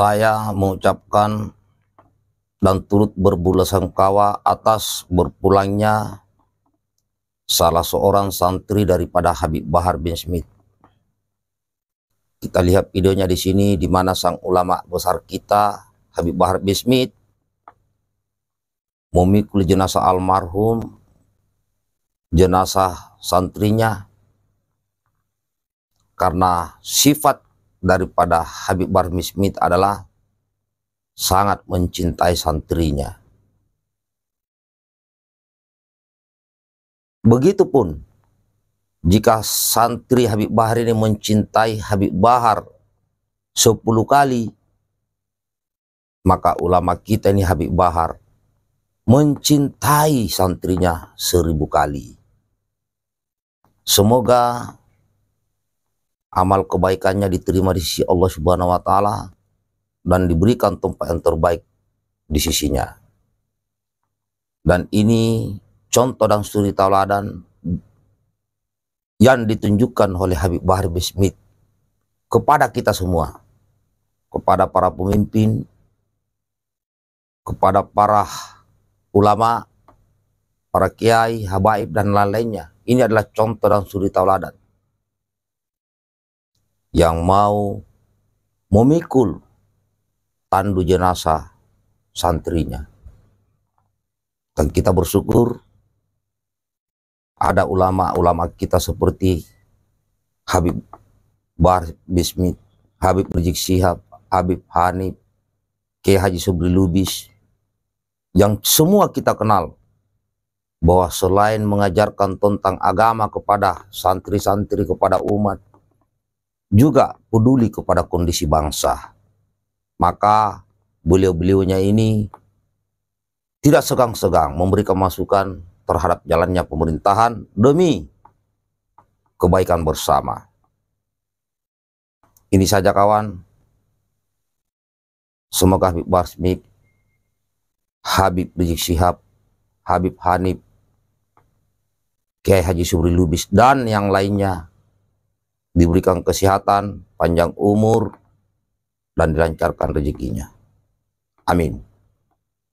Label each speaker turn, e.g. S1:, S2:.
S1: saya mengucapkan dan turut berbulasangkawa atas berpulangnya salah seorang santri daripada Habib Bahar bin Smith. Kita lihat videonya di sini di mana sang ulama besar kita Habib Bahar bin Smith memikul jenazah almarhum jenazah santrinya karena sifat daripada Habib Barmi Smith adalah sangat mencintai santrinya. Begitupun jika santri Habib Bahar ini mencintai Habib Bahar 10 kali, maka ulama kita ini Habib Bahar mencintai santrinya seribu kali. Semoga amal kebaikannya diterima di sisi Allah Subhanahu wa taala dan diberikan tempat yang terbaik di sisinya. Dan ini contoh dan suri tauladan yang ditunjukkan oleh Habib Bahar Bismit kepada kita semua, kepada para pemimpin, kepada para ulama, para kiai, habaib, dan lain-lainnya. Ini adalah contoh dan suri tauladan yang mau memikul tandu jenazah santrinya. Dan kita bersyukur ada ulama-ulama kita seperti Habib Bar Bismit, Habib Rizik Sihab, Habib Hanif, Kiai Haji Subri Lubis, yang semua kita kenal bahwa selain mengajarkan tentang agama kepada santri-santri kepada umat, juga peduli kepada kondisi bangsa. Maka beliau-beliaunya ini tidak segang-segang memberikan masukan terhadap jalannya pemerintahan demi kebaikan bersama. Ini saja kawan. Semoga Habib Barsmik, Habib Rizik Sihab Habib Hanif, Kiai Haji Subri Lubis, dan yang lainnya diberikan kesehatan, panjang umur, dan dilancarkan rezekinya. Amin.